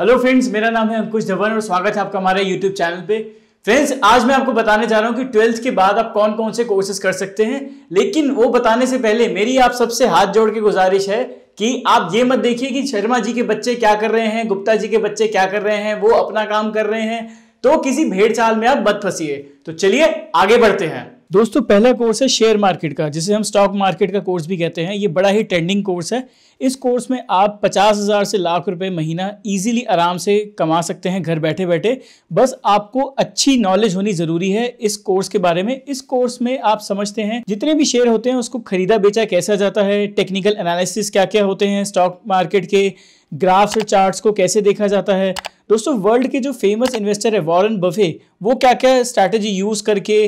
hello friends मेरा नाम है अंकुश धवन और स्वागत है आपका हमारे यूट्यूब चैनल पे फ्रेंड्स आज मैं आपको बताने जा रहा हूँ कि ट्वेल्थ के बाद आप कौन कौन से कोर्सेज कर सकते हैं लेकिन वो बताने से पहले मेरी आप सबसे हाथ जोड़ के गुजारिश है कि आप ये मत देखिए कि शर्मा जी के बच्चे क्या कर रहे हैं गुप्ता जी के बच्चे क्या कर रहे हैं वो अपना काम कर रहे हैं तो किसी भेड़ में आप मत फंसीए तो चलिए आगे बढ़ते हैं दोस्तों पहला कोर्स है शेयर मार्केट का जिसे हम स्टॉक मार्केट का कोर्स भी कहते हैं ये बड़ा ही ट्रेंडिंग कोर्स है इस कोर्स में आप पचास हज़ार से लाख रुपए महीना इजीली आराम से कमा सकते हैं घर बैठे बैठे बस आपको अच्छी नॉलेज होनी ज़रूरी है इस कोर्स के बारे में इस कोर्स में आप समझते हैं जितने भी शेयर होते हैं उसको खरीदा बेचा कैसा जाता है टेक्निकल एनालिसिस क्या क्या होते हैं स्टॉक मार्केट के ग्राफ्स और चार्ट्स को कैसे देखा जाता है दोस्तों वर्ल्ड के जो फेमस इन्वेस्टर है वॉरेन बफे वो क्या क्या स्ट्रैटेजी यूज़ करके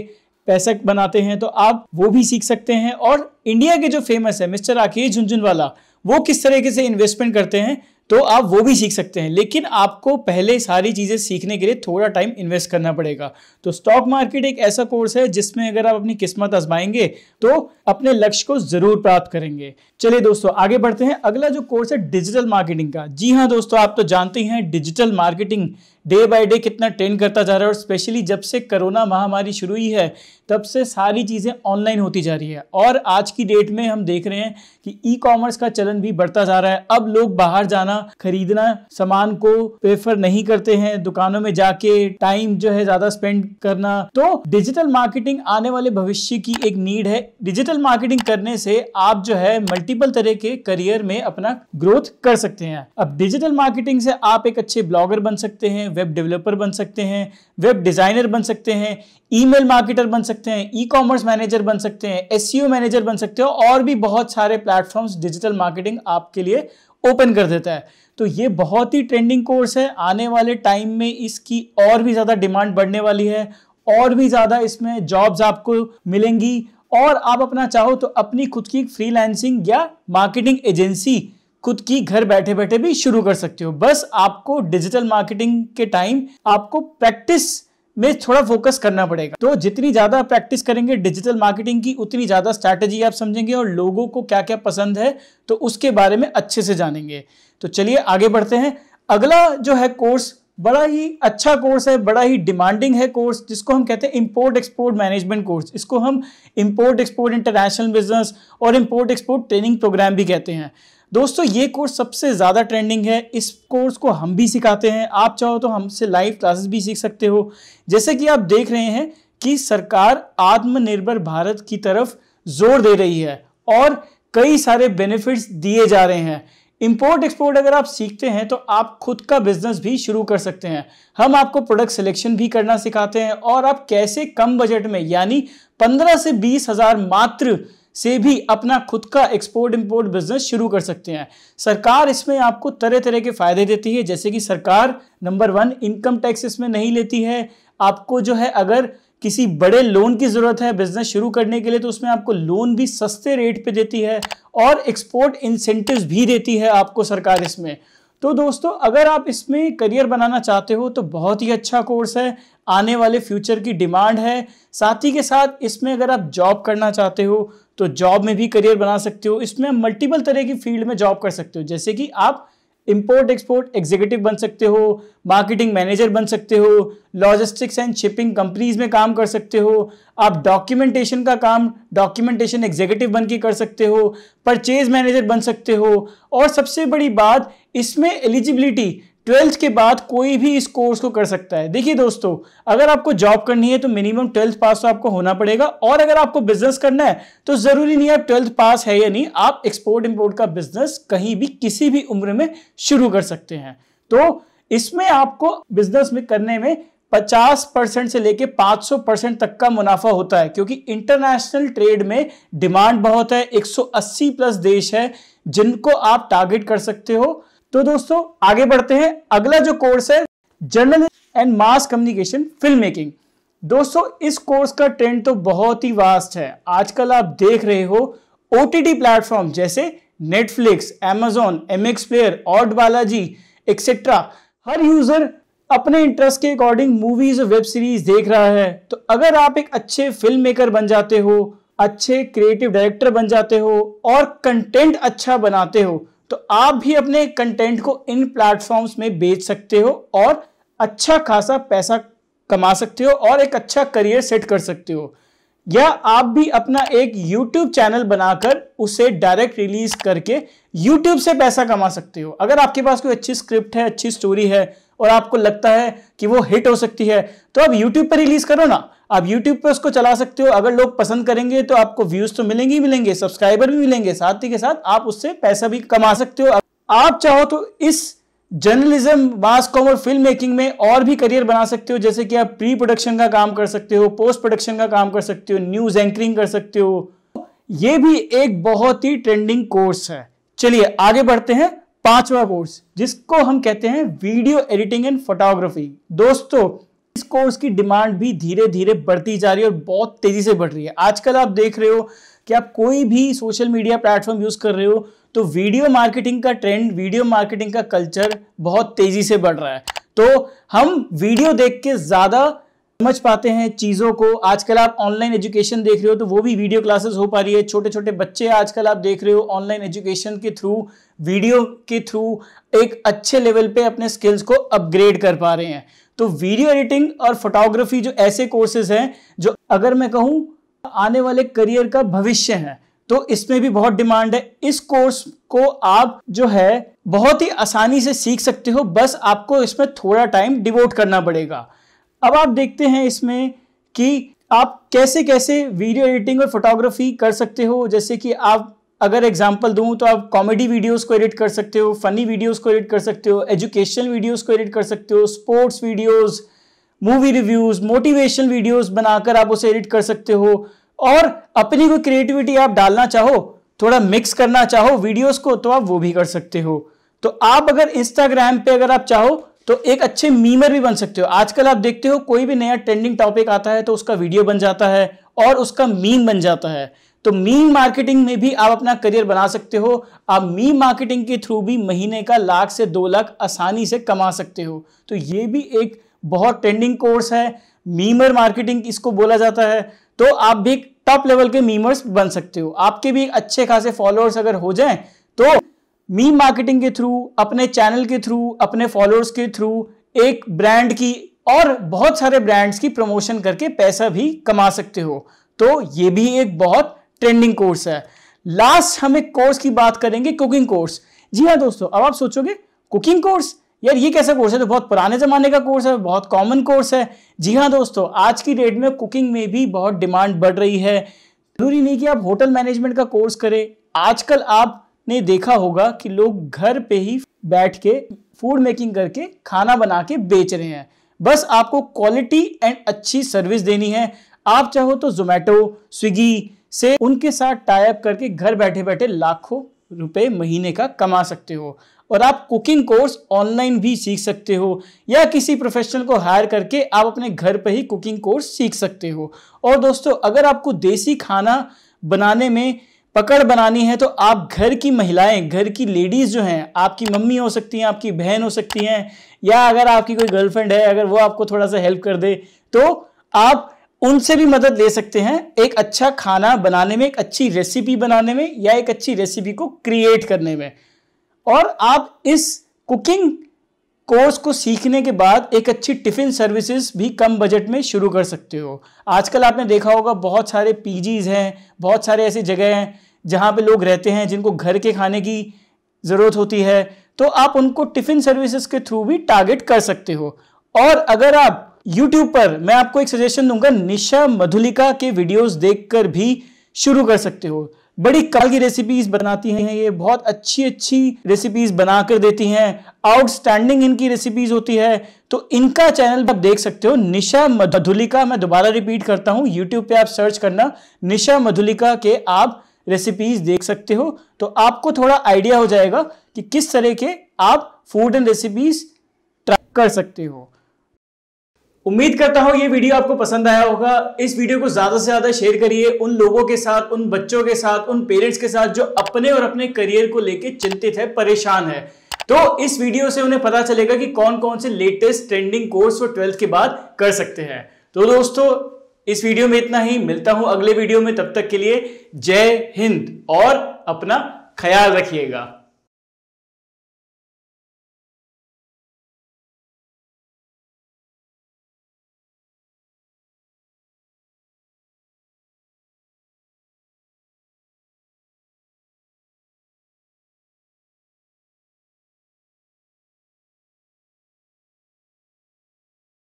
पैसा बनाते हैं तो आप वो भी सीख सकते हैं और इंडिया के जो फेमस है मिस्टर राकेश झुंझुनवाला वो किस तरीके से इन्वेस्टमेंट करते हैं तो आप वो भी सीख सकते हैं लेकिन आपको पहले सारी चीज़ें सीखने के लिए थोड़ा टाइम इन्वेस्ट करना पड़ेगा तो स्टॉक मार्केट एक ऐसा कोर्स है जिसमें अगर आप अपनी किस्मत आजमाएंगे तो अपने लक्ष्य को ज़रूर प्राप्त करेंगे चलिए दोस्तों आगे बढ़ते हैं अगला जो कोर्स है डिजिटल मार्केटिंग का जी हाँ दोस्तों आप तो जानते हैं digital marketing day by day कितना ट्रेंड करता जा रहा है और स्पेशली जब से कोरोना महामारी शुरू हुई है तब से सारी चीज़ें ऑनलाइन होती जा रही है और आज की डेट में हम देख रहे हैं कि ई कॉमर्स का चलन भी बढ़ता जा रहा है अब लोग बाहर जाना खरीदना सामान को प्रेफर नहीं करते हैं दुकानों में जाके टाइम जो है ज्यादा स्पेंड करना तो डिजिटल मार्केटिंग आने वाले भविष्य की एक नीड है डिजिटल मार्केटिंग करने से आप जो है मल्टीपल तरह के करियर में अपना ग्रोथ कर सकते हैं अब डिजिटल मार्केटिंग से आप एक अच्छे ब्लॉगर बन सकते हैं वेब डेवलपर बन सकते हैं वेब डिजाइनर बन सकते हैं ईमेल मार्केटर बन सकते हैं ई कॉमर्स मैनेजर बन सकते हैं एस मैनेजर e बन सकते हो और भी बहुत सारे प्लेटफॉर्म्स डिजिटल मार्केटिंग आपके लिए ओपन कर देता है तो ये बहुत ही ट्रेंडिंग कोर्स है आने वाले टाइम में इसकी और भी ज़्यादा डिमांड बढ़ने वाली है और भी ज़्यादा इसमें जॉब्स आपको मिलेंगी और आप अपना चाहो तो अपनी खुद की फ्रीलांसिंग या मार्केटिंग एजेंसी खुद की घर बैठे बैठे भी शुरू कर सकते हो बस आपको डिजिटल मार्केटिंग के टाइम आपको प्रैक्टिस में थोड़ा फोकस करना पड़ेगा तो जितनी ज्यादा प्रैक्टिस करेंगे डिजिटल मार्केटिंग की उतनी ज्यादा स्ट्रैटेजी आप समझेंगे और लोगों को क्या क्या पसंद है तो उसके बारे में अच्छे से जानेंगे तो चलिए आगे बढ़ते हैं अगला जो है कोर्स बड़ा ही अच्छा कोर्स है बड़ा ही डिमांडिंग है कोर्स जिसको हम कहते हैं इंपोर्ट एक्सपोर्ट मैनेजमेंट कोर्स इसको हम इंपोर्ट एक्सपोर्ट इंटरनेशनल बिजनेस और इंपोर्ट एक्सपोर्ट ट्रेनिंग प्रोग्राम भी कहते हैं दोस्तों ये कोर्स सबसे ज़्यादा ट्रेंडिंग है इस कोर्स को हम भी सिखाते हैं आप चाहो तो हमसे लाइव क्लासेस भी सीख सकते हो जैसे कि आप देख रहे हैं कि सरकार आत्मनिर्भर भारत की तरफ जोर दे रही है और कई सारे बेनिफिट्स दिए जा रहे हैं इम्पोर्ट एक्सपोर्ट अगर आप सीखते हैं तो आप खुद का बिजनेस भी शुरू कर सकते हैं हम आपको प्रोडक्ट सिलेक्शन भी करना सिखाते हैं और आप कैसे कम बजट में यानी पंद्रह से बीस हजार मात्र से भी अपना खुद का एक्सपोर्ट इम्पोर्ट बिजनेस शुरू कर सकते हैं सरकार इसमें आपको तरह तरह के फ़ायदे देती है जैसे कि सरकार नंबर वन इनकम टैक्स इसमें नहीं लेती है आपको जो है अगर किसी बड़े लोन की ज़रूरत है बिजनेस शुरू करने के लिए तो उसमें आपको लोन भी सस्ते रेट पे देती है और एक्सपोर्ट इंसेंटिव भी देती है आपको सरकार इसमें तो दोस्तों अगर आप इसमें करियर बनाना चाहते हो तो बहुत ही अच्छा कोर्स है आने वाले फ्यूचर की डिमांड है साथ ही के साथ इसमें अगर आप जॉब करना चाहते हो तो जॉब में भी करियर बना सकते हो इसमें मल्टीपल तरह की फील्ड में जॉब कर सकते हो जैसे कि आप इम्पोर्ट एक्सपोर्ट एग्जीक्यूटिव बन सकते हो मार्केटिंग मैनेजर बन सकते हो लॉजिस्टिक्स एंड शिपिंग कंपनीज में काम कर सकते हो आप डॉक्यूमेंटेशन का काम डॉक्यूमेंटेशन एग्जीक्यूटिव बन के कर सकते हो परचेज मैनेजर बन सकते हो और सबसे बड़ी बात इसमें एलिजिबिलिटी ट्वेल्थ के बाद कोई भी इस कोर्स को कर सकता है देखिए दोस्तों अगर आपको जॉब करनी है तो मिनिमम ट्वेल्थ पास तो आपको होना पड़ेगा और अगर आपको बिजनेस करना है तो जरूरी नहीं आप ट्वेल्थ पास है या नहीं आप एक्सपोर्ट इंपोर्ट का बिजनेस कहीं भी किसी भी उम्र में शुरू कर सकते हैं तो इसमें आपको बिजनेस में करने में 50 परसेंट से लेके 500 परसेंट तक का मुनाफा होता है क्योंकि इंटरनेशनल ट्रेड में डिमांड बहुत है 180 प्लस देश है जिनको आप टारगेट कर सकते हो तो दोस्तों आगे बढ़ते हैं अगला जो कोर्स है journal and mass communication film making दोस्तों इस कोर्स का ट्रेंड तो बहुत ही वास्ट है आजकल आप देख रहे हो ओ प्लेटफॉर्म जैसे Netflix Amazon M X player ALT Balaji etcetera हर यूजर अपने इंटरेस्ट के अकॉर्डिंग मूवीज और वेब सीरीज देख रहा है तो अगर आप एक अच्छे फिल्म मेकर बन जाते हो अच्छे क्रिएटिव डायरेक्टर बन जाते हो और कंटेंट अच्छा बनाते हो तो आप भी अपने कंटेंट को इन प्लेटफॉर्म्स में बेच सकते हो और अच्छा खासा पैसा कमा सकते हो और एक अच्छा करियर सेट कर सकते हो या आप भी अपना एक YouTube चैनल बनाकर उसे डायरेक्ट रिलीज करके YouTube से पैसा कमा सकते हो अगर आपके पास कोई अच्छी स्क्रिप्ट है अच्छी स्टोरी है और आपको लगता है कि वो हिट हो सकती है तो आप यूट्यूब पर रिलीज करो ना आप यूट्यूब पर उसको चला सकते हो अगर लोग पसंद करेंगे तो आपको व्यूज तो मिलेंगे ही मिलेंगे सब्सक्राइबर भी मिलेंगे साथ ही के साथ आप उससे पैसा भी कमा सकते हो आप चाहो तो इस जर्नलिज्म मास और फिल्म मेकिंग में और भी करियर बना सकते हो जैसे कि आप प्री प्रोडक्शन का काम कर सकते हो पोस्ट प्रोडक्शन का काम कर सकते हो न्यूज एंकरिंग कर सकते हो ये भी एक बहुत ही ट्रेंडिंग कोर्स है चलिए आगे बढ़ते हैं पांचवा कोर्स जिसको हम कहते हैं वीडियो एडिटिंग एंड फोटोग्राफी दोस्तों इस कोर्स की डिमांड भी धीरे धीरे बढ़ती जा रही है और बहुत तेजी से बढ़ रही है आजकल आप देख रहे हो कि आप कोई भी सोशल मीडिया प्लेटफॉर्म यूज कर रहे हो तो वीडियो मार्केटिंग का ट्रेंड वीडियो मार्केटिंग का कल्चर बहुत तेजी से बढ़ रहा है तो हम वीडियो देख के ज्यादा समझ पाते हैं चीज़ों को आजकल आप ऑनलाइन एजुकेशन देख रहे हो तो वो भी वीडियो क्लासेस हो पा रही है छोटे छोटे बच्चे आजकल आप देख रहे हो ऑनलाइन एजुकेशन के थ्रू वीडियो के थ्रू एक अच्छे लेवल पे अपने स्किल्स को अपग्रेड कर पा रहे हैं तो वीडियो एडिटिंग और फोटोग्राफी जो ऐसे कोर्सेज हैं जो अगर मैं कहूँ आने वाले करियर का भविष्य है तो इसमें भी बहुत डिमांड है इस कोर्स को आप जो है बहुत ही आसानी से सीख सकते हो बस आपको इसमें थोड़ा टाइम डिवोट करना पड़ेगा अब आप देखते हैं इसमें कि आप कैसे कैसे वीडियो एडिटिंग और फोटोग्राफी कर सकते हो जैसे कि आप अगर एग्जाम्पल दूँ तो आप कॉमेडी वीडियोस को एडिट कर सकते हो फनी वीडियोस को एडिट कर सकते हो एजुकेशनल वीडियोस को एडिट कर सकते हो sports videos movie reviews motivational videos बनाकर आप उसे एडिट कर सकते हो और अपनी कोई क्रिएटिविटी आप डालना चाहो थोड़ा मिक्स करना चाहो वीडियोज को तो आप वो भी कर सकते हो तो आप अगर इंस्टाग्राम पे अगर आप चाहो तो एक अच्छे मीमर भी बन सकते हो आजकल आप देखते हो कोई भी नया ट्रेंडिंग टॉपिक आता है तो उसका वीडियो बन जाता है और उसका मीम बन जाता है तो मीम मार्केटिंग में भी आप अपना करियर बना सकते हो आप मीम मार्केटिंग के थ्रू भी महीने का लाख से दो लाख आसानी से कमा सकते हो तो ये भी एक बहुत ट्रेंडिंग कोर्स है मीमर मार्केटिंग इसको बोला जाता है तो आप भी टॉप लेवल के मीमर्स बन सकते हो आपके भी अच्छे खासे फॉलोअर्स अगर हो जाएं मी मार्केटिंग के थ्रू अपने चैनल के थ्रू अपने फॉलोअर्स के थ्रू एक ब्रांड की और बहुत सारे ब्रांड्स की प्रमोशन करके पैसा भी कमा सकते हो तो ये भी एक बहुत ट्रेंडिंग कोर्स है लास्ट हम एक कोर्स की बात करेंगे कुकिंग कोर्स जी हाँ दोस्तों अब आप सोचोगे कुकिंग कोर्स यार ये कैसा कोर्स है तो बहुत पुराने ज़माने का कोर्स है बहुत कॉमन कोर्स है जी हाँ दोस्तों आज की डेट में कुकिंग में भी बहुत डिमांड बढ़ रही है जरूरी नहीं कि आप होटल मैनेजमेंट का कोर्स करें आजकल आप ने देखा होगा कि लोग घर पे ही बैठ के फूड मेकिंग करके खाना बना के बेच रहे हैं बस आपको क्वालिटी एंड अच्छी सर्विस देनी है आप चाहो तो जोमेटो स्विगी से उनके साथ टाइप करके घर बैठे बैठे लाखों रुपए महीने का कमा सकते हो और आप कुकिंग कोर्स ऑनलाइन भी सीख सकते हो या किसी प्रोफेशनल को हायर करके आप अपने घर पर ही कुकिंग कोर्स सीख सकते हो और दोस्तों अगर आपको देसी खाना बनाने में पकड़ बनानी है तो आप घर की महिलाएं घर की लेडीज़ जो हैं आपकी मम्मी हो सकती हैं आपकी बहन हो सकती हैं या अगर आपकी कोई गर्लफ्रेंड है अगर वो आपको थोड़ा सा हेल्प कर दे तो आप उनसे भी मदद ले सकते हैं एक अच्छा खाना बनाने में एक अच्छी रेसिपी बनाने में या एक अच्छी रेसिपी को क्रिएट करने में और आप इस कुकिंग कोर्स को सीखने के बाद एक अच्छी टिफ़िन सर्विसेज भी कम बजट में शुरू कर सकते हो आजकल आपने देखा होगा बहुत सारे पीजीज हैं बहुत सारे ऐसी जगह हैं जहाँ पे लोग रहते हैं जिनको घर के खाने की ज़रूरत होती है तो आप उनको टिफ़िन सर्विसेज के थ्रू भी टारगेट कर सकते हो और अगर आप यूट्यूब पर मैं आपको एक सजेशन दूंगा निशा मधुलिका के वीडियोस देखकर भी शुरू कर सकते हो बड़ी कल की रेसिपीज बनाती हैं ये बहुत अच्छी अच्छी रेसिपीज बना कर देती हैं आउटस्टैंडिंग इनकी रेसिपीज होती है तो इनका चैनल आप देख सकते हो निशा मधुलिका मैं दोबारा रिपीट करता हूँ यूट्यूब पे आप सर्च करना निशा मधुलिका के आप रेसिपीज देख सकते हो तो आपको थोड़ा आइडिया हो जाएगा कि किस तरह के आप फूड एंड रेसिपीज ट्रैक कर सकते हो उम्मीद करता हूं ये वीडियो आपको पसंद आया होगा इस वीडियो को ज़्यादा से ज़्यादा शेयर करिए उन लोगों के साथ उन बच्चों के साथ उन पेरेंट्स के साथ जो अपने और अपने करियर को लेकर चिंतित है परेशान है तो इस वीडियो से उन्हें पता चलेगा कि कौन कौन से लेटेस्ट ट्रेंडिंग कोर्स वो ट्वेल्थ के बाद कर सकते हैं तो दोस्तों इस वीडियो में इतना ही मिलता हूं अगले वीडियो में तब तक के लिए जय हिंद और अपना ख्याल रखिएगा